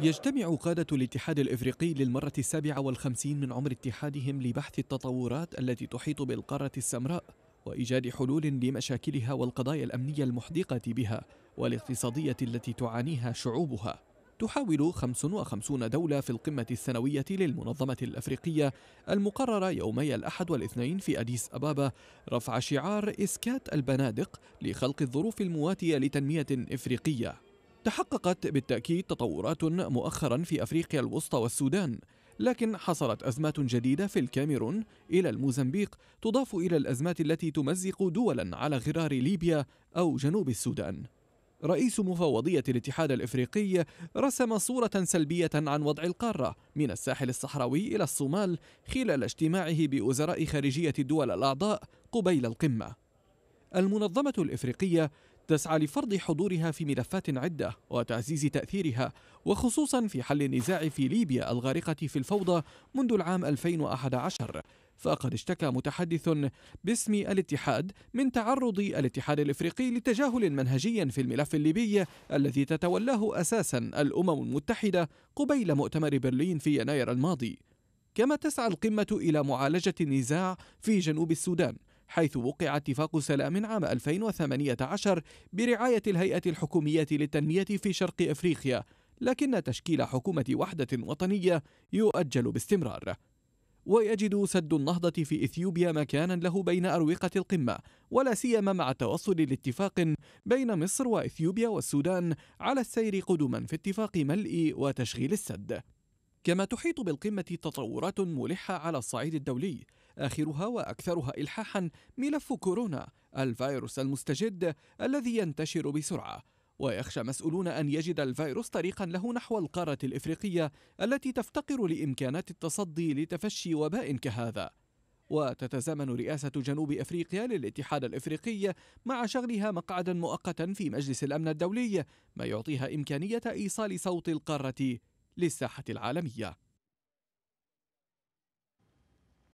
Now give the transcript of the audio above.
يجتمع قادة الاتحاد الإفريقي للمرة السابعة والخمسين من عمر اتحادهم لبحث التطورات التي تحيط بالقارة السمراء وإيجاد حلول لمشاكلها والقضايا الأمنية المحدقة بها والاقتصادية التي تعانيها شعوبها تحاول 55 دولة في القمة السنوية للمنظمة الأفريقية المقررة يومي الأحد والاثنين في أديس أبابا رفع شعار إسكات البنادق لخلق الظروف المواتية لتنمية إفريقية تحققت بالتأكيد تطورات مؤخرا في أفريقيا الوسطى والسودان لكن حصلت أزمات جديدة في الكاميرون إلى الموزمبيق تضاف إلى الأزمات التي تمزق دولا على غرار ليبيا أو جنوب السودان رئيس مفوضية الاتحاد الإفريقي رسم صورة سلبية عن وضع القارة من الساحل الصحراوي إلى الصومال خلال اجتماعه بوزراء خارجية الدول الأعضاء قبيل القمة المنظمة الإفريقية تسعى لفرض حضورها في ملفات عدة وتعزيز تأثيرها وخصوصا في حل النزاع في ليبيا الغارقة في الفوضى منذ العام 2011 فقد اشتكى متحدث باسم الاتحاد من تعرض الاتحاد الافريقي لتجاهل منهجي في الملف الليبي الذي تتولاه اساسا الامم المتحده قبيل مؤتمر برلين في يناير الماضي. كما تسعى القمه الى معالجه النزاع في جنوب السودان حيث وقع اتفاق سلام عام 2018 برعاية الهيئة الحكومية للتنمية في شرق أفريقيا لكن تشكيل حكومة وحدة وطنية يؤجل باستمرار ويجد سد النهضة في إثيوبيا مكانا له بين أروقة القمة ولا سيما مع توصل لاتفاق بين مصر وإثيوبيا والسودان على السير قدما في اتفاق ملء وتشغيل السد كما تحيط بالقمة تطورات ملحة على الصعيد الدولي آخرها وأكثرها إلحاحا ملف كورونا الفيروس المستجد الذي ينتشر بسرعة ويخشى مسؤولون أن يجد الفيروس طريقا له نحو القارة الإفريقية التي تفتقر لإمكانات التصدي لتفشي وباء كهذا وتتزامن رئاسة جنوب أفريقيا للاتحاد الأفريقي مع شغلها مقعدا مؤقتا في مجلس الأمن الدولي ما يعطيها إمكانية إيصال صوت القارة للساحة العالمية